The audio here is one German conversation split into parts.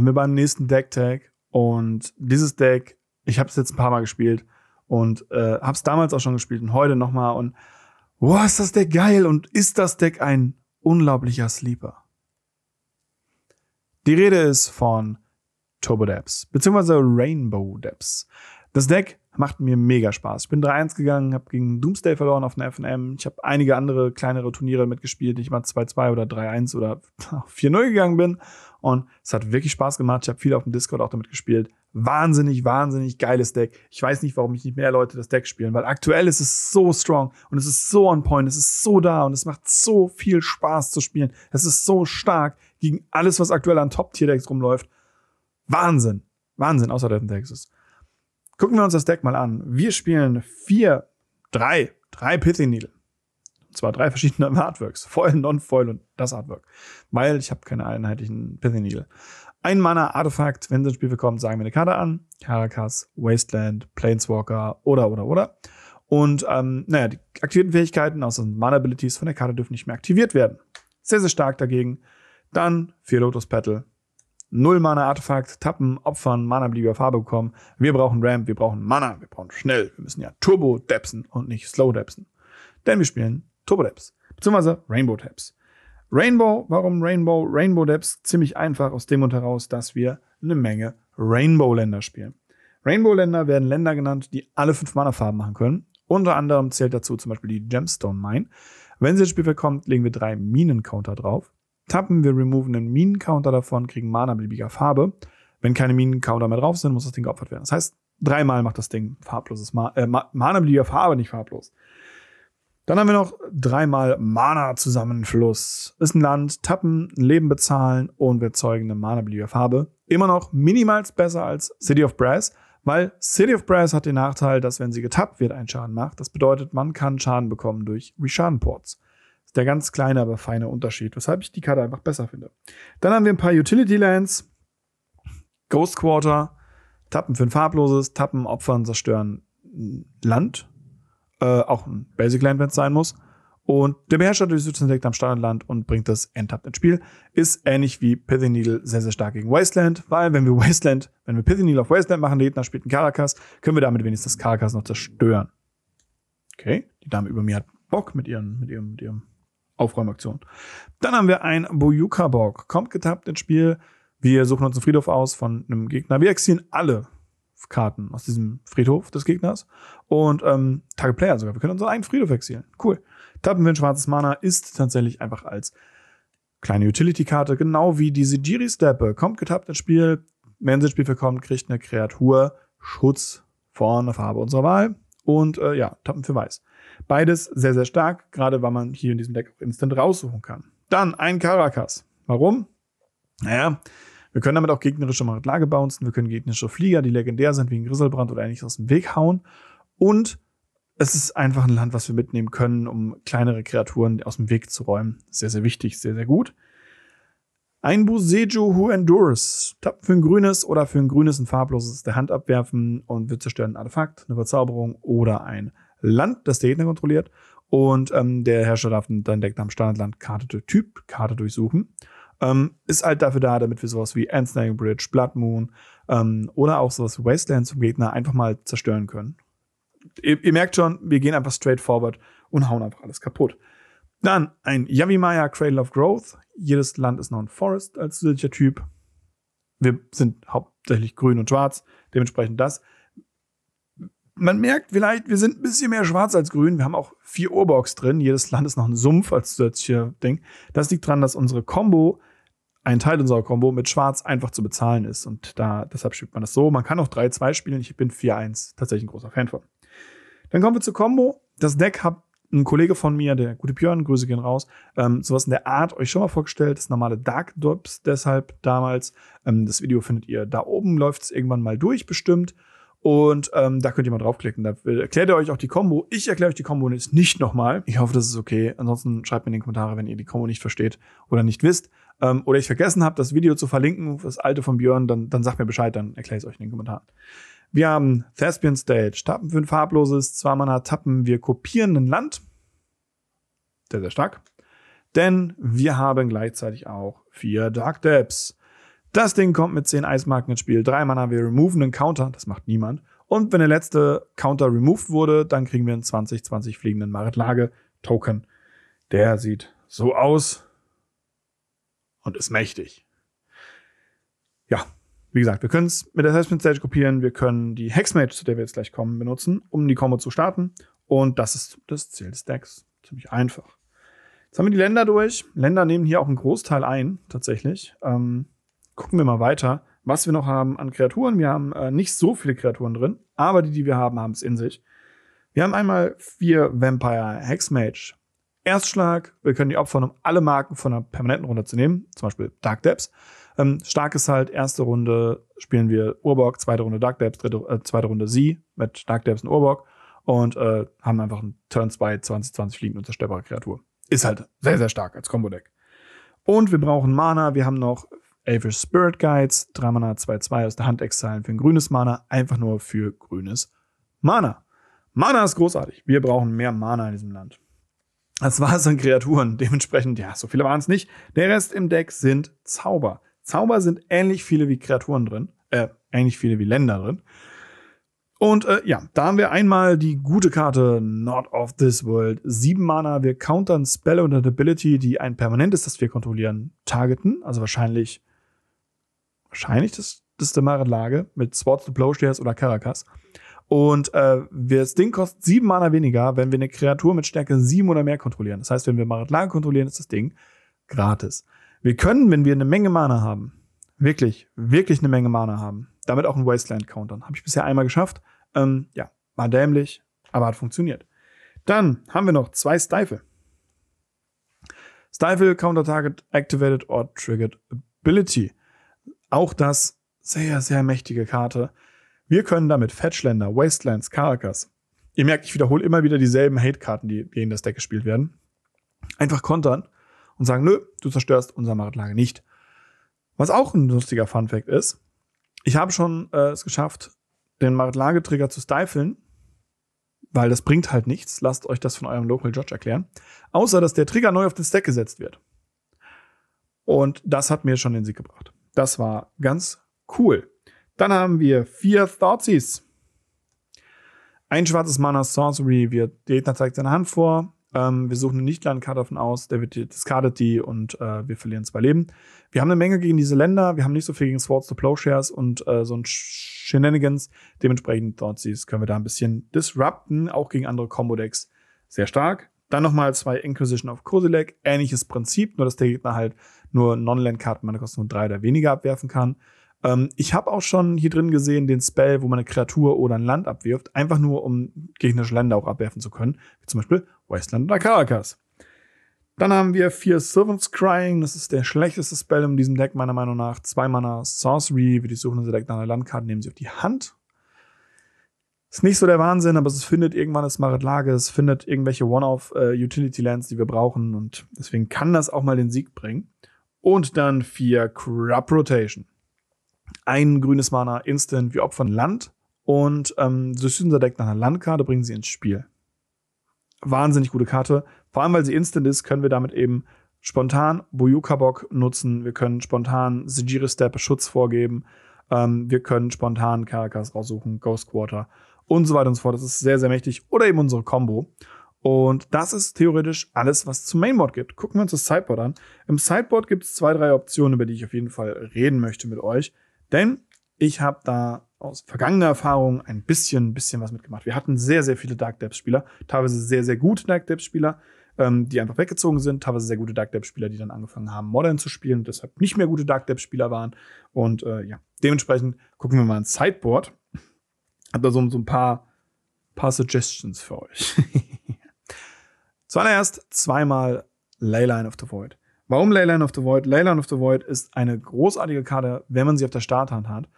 sind wir beim nächsten Deck-Tag. Und dieses Deck, ich habe es jetzt ein paar Mal gespielt und äh, habe es damals auch schon gespielt und heute nochmal. Und wow, ist das Deck geil und ist das Deck ein unglaublicher Sleeper. Die Rede ist von Turbo Depths, beziehungsweise Rainbow Depths. Das Deck macht mir mega Spaß. Ich bin 3-1 gegangen, habe gegen Doomsday verloren auf einer FNM. Ich habe einige andere kleinere Turniere mitgespielt, die ich mal 2-2 oder 3-1 oder 4-0 gegangen bin. Und es hat wirklich Spaß gemacht. Ich habe viel auf dem Discord auch damit gespielt. Wahnsinnig, wahnsinnig geiles Deck. Ich weiß nicht, warum ich nicht mehr Leute das Deck spielen, weil aktuell ist es so strong und es ist so on point, es ist so da und es macht so viel Spaß zu spielen. Es ist so stark gegen alles, was aktuell an Top-Tier-Decks rumläuft. Wahnsinn. Wahnsinn, außer Death ist. Gucken wir uns das Deck mal an. Wir spielen vier, drei, drei Pithy Needle. Und zwar drei verschiedene Artworks. Foil, Non-Foil und das Artwork. Weil ich habe keine einheitlichen Pithy Needle. Ein Mana Artefakt, wenn sie ins Spiel bekommt, sagen wir eine Karte an. Caracas, Wasteland, Planeswalker oder oder oder. Und ähm, naja, die aktivierten Fähigkeiten aus den Mana-Abilities von der Karte dürfen nicht mehr aktiviert werden. Sehr, sehr stark dagegen. Dann vier Lotus Petal, null Mana-Artefakt, tappen, opfern, Mana beliebiger Farbe bekommen. Wir brauchen Ramp, wir brauchen Mana, wir brauchen schnell. Wir müssen ja Turbo depsen und nicht Slow depsen. Denn wir spielen Turbo Deps, beziehungsweise Rainbow Taps. Rainbow, warum Rainbow? Rainbow Deps ziemlich einfach aus dem Grund heraus, dass wir eine Menge Rainbow-Länder spielen. Rainbow-Länder werden Länder genannt, die alle fünf Mana-Farben machen können. Unter anderem zählt dazu zum Beispiel die Gemstone Mine. Wenn sie ins Spiel kommt, legen wir drei Minen-Counter drauf tappen, wir removen einen Minen-Counter davon, kriegen Mana beliebiger Farbe. Wenn keine Minen-Counter mehr drauf sind, muss das Ding geopfert werden. Das heißt, dreimal macht das Ding farbloses Ma äh, Mana beliebiger Farbe, nicht farblos. Dann haben wir noch dreimal Mana-Zusammenfluss. Ist ein Land, tappen, ein Leben bezahlen und wir zeugen eine Mana beliebiger Farbe. Immer noch minimals besser als City of Brass, weil City of Brass hat den Nachteil, dass wenn sie getappt wird, ein Schaden macht. Das bedeutet, man kann Schaden bekommen durch Reschaden-Ports ist der ganz kleine, aber feine Unterschied, weshalb ich die Karte einfach besser finde. Dann haben wir ein paar Utility Lands, Ghost Quarter, Tappen für ein farbloses, Tappen, Opfern, Zerstören, mm, Land, äh, auch ein Basic Land, wenn es sein muss. Und der Beherrscher des Südens entdeckt am Standardland und bringt das Endtap ins Spiel. Ist ähnlich wie Pithy Needle sehr, sehr stark gegen Wasteland, weil wenn wir Wasteland, wenn wir Pithy Needle auf Wasteland machen, der Gegner spielt einen Karakas, können wir damit wenigstens das Karakas noch zerstören. Okay, die Dame über mir hat Bock mit ihrem, mit ihrem, mit ihrem Aufräumaktion. Dann haben wir ein Boyuka Borg. Kommt getappt ins Spiel. Wir suchen uns einen Friedhof aus von einem Gegner. Wir exilieren alle Karten aus diesem Friedhof des Gegners. Und ähm, Target Player sogar. Wir können unseren eigenen Friedhof exilieren. Cool. Tappen wir ein schwarzes Mana ist tatsächlich einfach als kleine Utility-Karte, genau wie diese Jiri-Steppe. Kommt getappt ins Spiel. Wenn sie ins Spiel verkommt, kriegt eine Kreatur Schutz vor einer Farbe unserer Wahl und äh, ja, Tappen für Weiß. Beides sehr, sehr stark, gerade weil man hier in diesem Deck auch instant raussuchen kann. Dann ein Caracas. Warum? Naja, wir können damit auch gegnerische Maratlage bouncen, wir können gegnerische Flieger, die legendär sind, wie ein Griselbrand oder ähnliches aus dem Weg hauen. Und es ist einfach ein Land, was wir mitnehmen können, um kleinere Kreaturen aus dem Weg zu räumen. Sehr, sehr wichtig, sehr, sehr gut. Ein Busejo Who Endures. Tappen für ein grünes oder für ein grünes ein farbloses der Hand abwerfen und wir zerstören ein Artefakt, eine Verzauberung oder ein Land, das der Gegner kontrolliert. Und ähm, der Herrscher darf dann direkt am Standardland Karte durch Typ, Karte durchsuchen. Ähm, ist halt dafür da, damit wir sowas wie Ansnagging Bridge, Blood Moon ähm, oder auch sowas wie Wasteland zum Gegner einfach mal zerstören können. Ihr, ihr merkt schon, wir gehen einfach straight forward und hauen einfach alles kaputt. Dann ein Yavimaya Cradle of Growth. Jedes Land ist noch ein Forest als zusätzlicher Typ. Wir sind hauptsächlich grün und schwarz, dementsprechend das. Man merkt vielleicht, wir sind ein bisschen mehr schwarz als grün. Wir haben auch vier Urbox drin. Jedes Land ist noch ein Sumpf als zusätzlicher Ding. Das liegt daran, dass unsere Combo, ein Teil unserer Combo, mit schwarz einfach zu bezahlen ist. Und da, deshalb spielt man das so. Man kann auch 3-2 spielen. Ich bin 4-1 tatsächlich ein großer Fan von. Dann kommen wir zur Combo. Das Deck hat ein Kollege von mir, der gute Björn, Grüße gehen raus, ähm, sowas in der Art euch schon mal vorgestellt, das normale Dark Dops deshalb damals. Ähm, das Video findet ihr da oben, läuft es irgendwann mal durch bestimmt. Und ähm, da könnt ihr mal draufklicken. Da erklärt er euch auch die Combo. Ich erkläre euch die Combo jetzt nicht nochmal. Ich hoffe, das ist okay. Ansonsten schreibt mir in die Kommentare, wenn ihr die Combo nicht versteht oder nicht wisst. Ähm, oder ich vergessen habe, das Video zu verlinken, das alte von Björn, dann, dann sagt mir Bescheid, dann erkläre ich es euch in den Kommentaren. Wir haben Thespian Stage, Tappen für ein farbloses, zwei Mana Tappen, wir kopieren ein Land. Sehr, sehr stark. Denn wir haben gleichzeitig auch vier Dark Depths. Das Ding kommt mit zehn Eismarken ins Spiel. Drei Mana, wir removen einen Counter, das macht niemand. Und wenn der letzte Counter removed wurde, dann kriegen wir einen 20-20 fliegenden Marit-Lage-Token. Der sieht so aus und ist mächtig. Wie gesagt, wir können es mit der Assessment Stage kopieren, wir können die Hexmage, zu der wir jetzt gleich kommen, benutzen, um die Combo zu starten. Und das ist das Ziel des Decks. Ziemlich einfach. Jetzt haben wir die Länder durch. Länder nehmen hier auch einen Großteil ein, tatsächlich. Ähm, gucken wir mal weiter, was wir noch haben an Kreaturen. Wir haben äh, nicht so viele Kreaturen drin, aber die, die wir haben, haben es in sich. Wir haben einmal vier Vampire Hexmage. Erstschlag, wir können die opfern, um alle Marken von einer permanenten Runde zu nehmen, zum Beispiel Dark Depths. Ähm, stark ist halt, erste Runde spielen wir Urborg, zweite Runde Dark Debs, dritte, äh, zweite Runde Sie mit Dark Debs und Urborg und äh, haben einfach einen Turn 2 2020 fliegende und zerstörbare Kreatur. Ist halt sehr, sehr stark als Combo-Deck. Und wir brauchen Mana. Wir haben noch Avish Spirit Guides, 3 Mana 2-2 aus der Hand exilen für ein grünes Mana, einfach nur für grünes Mana. Mana ist großartig. Wir brauchen mehr Mana in diesem Land. Das war es an Kreaturen. Dementsprechend, ja, so viele waren es nicht. Der Rest im Deck sind Zauber. Zauber sind ähnlich viele wie Kreaturen drin, äh, ähnlich viele wie Länder drin. Und äh, ja, da haben wir einmal die gute Karte Not of This World. Sieben Mana, wir countern Spell und an Ability, die ein permanentes, das wir kontrollieren, targeten. Also wahrscheinlich, wahrscheinlich das, das Demaret Lage mit Swords to Plowshares oder Caracas. Und äh, das Ding kostet sieben Mana weniger, wenn wir eine Kreatur mit Stärke sieben oder mehr kontrollieren. Das heißt, wenn wir Marat Lage kontrollieren, ist das Ding gratis. Wir können, wenn wir eine Menge Mana haben, wirklich, wirklich eine Menge Mana haben, damit auch einen Wasteland countern. Habe ich bisher einmal geschafft. Ähm, ja, war dämlich, aber hat funktioniert. Dann haben wir noch zwei Stifle. Stifle, Counter Target, Activated or Triggered Ability. Auch das sehr, sehr mächtige Karte. Wir können damit Fetchländer, Wastelands, Caracas. Ihr merkt, ich wiederhole immer wieder dieselben Hate-Karten, die gegen das Deck gespielt werden. Einfach kontern und sagen, nö, du zerstörst unsere Marktlage nicht. Was auch ein lustiger Funfact ist, ich habe schon äh, es geschafft, den Marktlage-Trigger zu stifeln, weil das bringt halt nichts. Lasst euch das von eurem Local Judge erklären. Außer, dass der Trigger neu auf den Stack gesetzt wird. Und das hat mir schon den Sieg gebracht. Das war ganz cool. Dann haben wir vier Thoughtsies. Ein schwarzes Mana Sorcery wird, der Gegner zeigt seine Hand vor, ähm, wir suchen eine Nicht-Landkarte davon aus, der wird die, discardet die und äh, wir verlieren zwei Leben. Wir haben eine Menge gegen diese Länder, wir haben nicht so viel gegen Swords to Plowshares und äh, so ein Shenanigans. Dementsprechend, Nazis, können wir da ein bisschen disrupten, auch gegen andere Combo-Decks. Sehr stark. Dann nochmal zwei Inquisition of Kozilek. Ähnliches Prinzip, nur dass der Gegner halt nur Non-Land-Karten, meine Kosten nur drei oder weniger abwerfen kann. Ähm, ich habe auch schon hier drin gesehen den Spell, wo man eine Kreatur oder ein Land abwirft, einfach nur um gegnerische Länder auch abwerfen zu können, wie zum Beispiel Wasteland oder Caracas. Dann haben wir vier Servants Crying. Das ist der schlechteste Spell in diesem Deck, meiner Meinung nach. Zwei Mana Sorcery. Wir suchen unser Deck nach einer Landkarte nehmen sie auf die Hand. Ist nicht so der Wahnsinn, aber es findet irgendwann das Marit Lage. Es findet irgendwelche One-Off-Utility-Lands, äh, die wir brauchen. Und deswegen kann das auch mal den Sieg bringen. Und dann vier Crop Rotation ein grünes Mana instant, wir opfern Land und ähm, sie unser Deck nach einer Landkarte, bringen sie ins Spiel. Wahnsinnig gute Karte. Vor allem, weil sie instant ist, können wir damit eben spontan Boyukabok nutzen. Wir können spontan Sejiri Step Schutz vorgeben. Ähm, wir können spontan Karakas raussuchen, Ghost Quarter und so weiter und so fort. Das ist sehr, sehr mächtig. Oder eben unsere Combo. Und das ist theoretisch alles, was es zum Mainboard gibt. Gucken wir uns das Sideboard an. Im Sideboard gibt es zwei, drei Optionen, über die ich auf jeden Fall reden möchte mit euch. Denn ich habe da aus vergangener Erfahrung ein bisschen, bisschen was mitgemacht. Wir hatten sehr, sehr viele Dark Depths Spieler, teilweise sehr, sehr gute Dark Depths Spieler, ähm, die einfach weggezogen sind, teilweise sehr gute Dark Depths Spieler, die dann angefangen haben, Modern zu spielen und deshalb nicht mehr gute Dark Depths Spieler waren. Und äh, ja, dementsprechend gucken wir mal ins Sideboard. Hab da so, so ein paar, paar Suggestions für euch. Zuallererst zweimal Leyline of the Void. Warum Leyline of the Void? Leyline of the Void ist eine großartige Karte, wenn man sie auf der Starthand hat,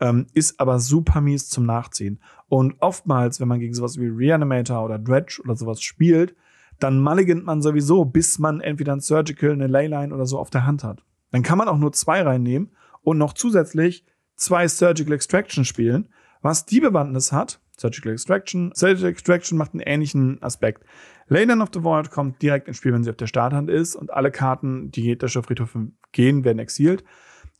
ähm, ist aber super mies zum Nachziehen. Und oftmals, wenn man gegen sowas wie Reanimator oder Dredge oder sowas spielt, dann mulligant man sowieso, bis man entweder ein Surgical, eine Leyline oder so auf der Hand hat. Dann kann man auch nur zwei reinnehmen und noch zusätzlich zwei Surgical Extraction spielen, was die Bewandtnis hat, Surgical Extraction. Surgical Extraction macht einen ähnlichen Aspekt. Leyland of the Void kommt direkt ins Spiel, wenn sie auf der Starthand ist und alle Karten, die der Friedhof gehen, werden exiliert.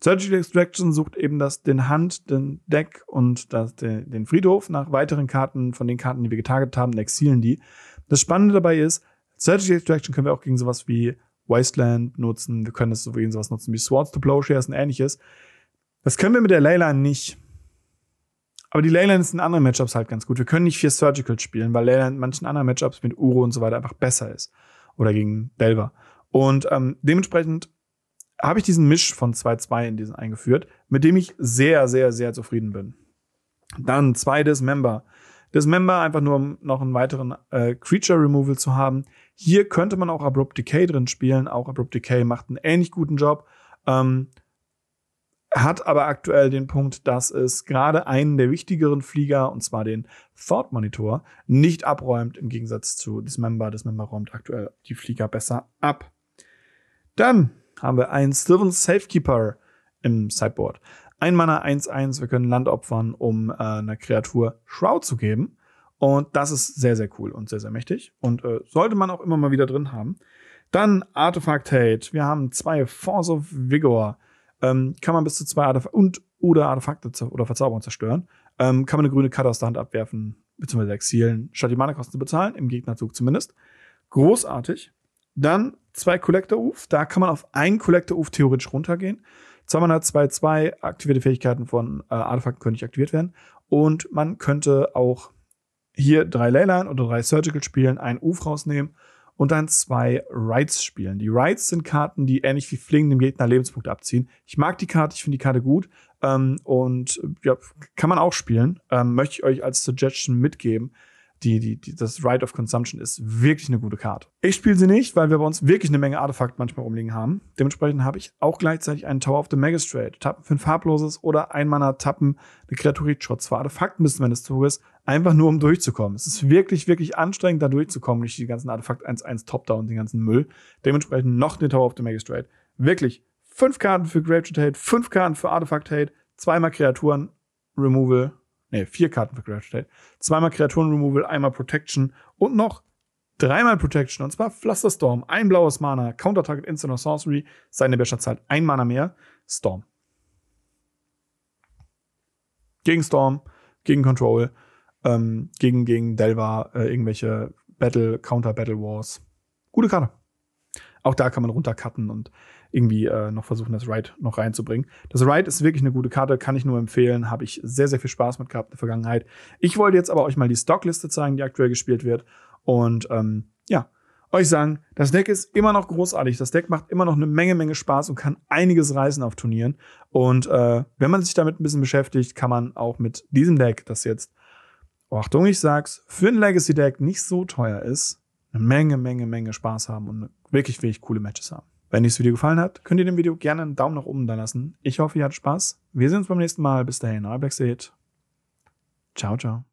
Surgical Extraction sucht eben das, den Hand, den Deck und das, den, den Friedhof nach weiteren Karten von den Karten, die wir getarget haben, exilen die. Das Spannende dabei ist, Surgical Extraction können wir auch gegen sowas wie Wasteland nutzen, wir können es gegen sowas nutzen wie Swords to Plowshares und ähnliches. Das können wir mit der Leyline nicht. Aber die Leyland sind in anderen Matchups halt ganz gut. Wir können nicht vier Surgical spielen, weil Leyland in manchen anderen Matchups mit Uro und so weiter einfach besser ist. Oder gegen Delver. Und ähm, dementsprechend habe ich diesen Misch von 2-2 in diesen eingeführt, mit dem ich sehr, sehr, sehr zufrieden bin. Dann zwei Dismember. Dismember einfach nur, um noch einen weiteren äh, Creature Removal zu haben. Hier könnte man auch Abrupt Decay drin spielen. Auch Abrupt Decay macht einen ähnlich guten Job. Ähm, hat aber aktuell den Punkt, dass es gerade einen der wichtigeren Flieger, und zwar den Thought Monitor, nicht abräumt, im Gegensatz zu Dismember. Dismember räumt aktuell die Flieger besser ab. Dann haben wir einen Sylvan Safekeeper im Sideboard. Ein Mana 1-1, wir können Land opfern, um äh, einer Kreatur Shroud zu geben. Und das ist sehr, sehr cool und sehr, sehr mächtig. Und äh, sollte man auch immer mal wieder drin haben. Dann Artifact Hate. Wir haben zwei Force of Vigor ähm, kann man bis zu zwei Artefakte und oder Artefakte oder Verzauberung zerstören. Ähm, kann man eine grüne Karte aus der Hand abwerfen, beziehungsweise exilen, statt die Mana-Kosten zu bezahlen, im Gegnerzug zumindest. Großartig. Dann zwei Collector-Uf, da kann man auf einen Collector-Uf theoretisch runtergehen. Zwei Mana, zwei, zwei aktivierte Fähigkeiten von äh, Artefakten können nicht aktiviert werden. Und man könnte auch hier drei Leyline oder drei Surgical spielen, einen Uf rausnehmen und dann zwei Rides spielen. Die Rides sind Karten, die ähnlich wie Flingen dem Gegner Lebenspunkte abziehen. Ich mag die Karte, ich finde die Karte gut ähm, und ja, kann man auch spielen. Ähm, möchte ich euch als Suggestion mitgeben die, die, die, das Right of Consumption ist wirklich eine gute Karte. Ich spiele sie nicht, weil wir bei uns wirklich eine Menge Artefakt manchmal rumliegen haben. Dementsprechend habe ich auch gleichzeitig einen Tower of the Magistrate. Tappen für ein farbloses oder ein Mana tappen eine Kreaturitschutz. Zwar Artefakt müssen wenn meines Zuges, einfach nur um durchzukommen. Es ist wirklich, wirklich anstrengend, da durchzukommen, nicht die ganzen Artefakt 1-1 Top-Down, den ganzen Müll. Dementsprechend noch eine Tower of the Magistrate. Wirklich, fünf Karten für Graveshot Hate, fünf Karten für Artefakt Hate, zweimal Kreaturen, Removal, ne, vier Karten für Crash State. Zweimal Kreaturen Removal, einmal Protection und noch dreimal Protection. Und zwar Pflasterstorm, ein blaues Mana, Counter-Target Instant or Sorcery, seine Bescher zahlt ein Mana mehr, Storm. Gegen Storm, gegen Control, ähm, gegen, gegen Delva, äh, irgendwelche Battle, Counter-Battle Wars. Gute Karte. Auch da kann man runtercutten und irgendwie äh, noch versuchen, das Ride noch reinzubringen. Das Ride ist wirklich eine gute Karte, kann ich nur empfehlen. Habe ich sehr, sehr viel Spaß mit gehabt in der Vergangenheit. Ich wollte jetzt aber euch mal die Stockliste zeigen, die aktuell gespielt wird. Und ähm, ja, euch sagen, das Deck ist immer noch großartig. Das Deck macht immer noch eine Menge, Menge Spaß und kann einiges reißen auf Turnieren. Und äh, wenn man sich damit ein bisschen beschäftigt, kann man auch mit diesem Deck, das jetzt, oh, Achtung, ich sag's, für ein Legacy-Deck nicht so teuer ist, eine Menge, Menge, Menge Spaß haben und wirklich, wirklich coole Matches haben. Wenn euch das Video gefallen hat, könnt ihr dem Video gerne einen Daumen nach oben da lassen. Ich hoffe, ihr hattet Spaß. Wir sehen uns beim nächsten Mal. Bis dahin, euer Black Seed. Ciao, ciao.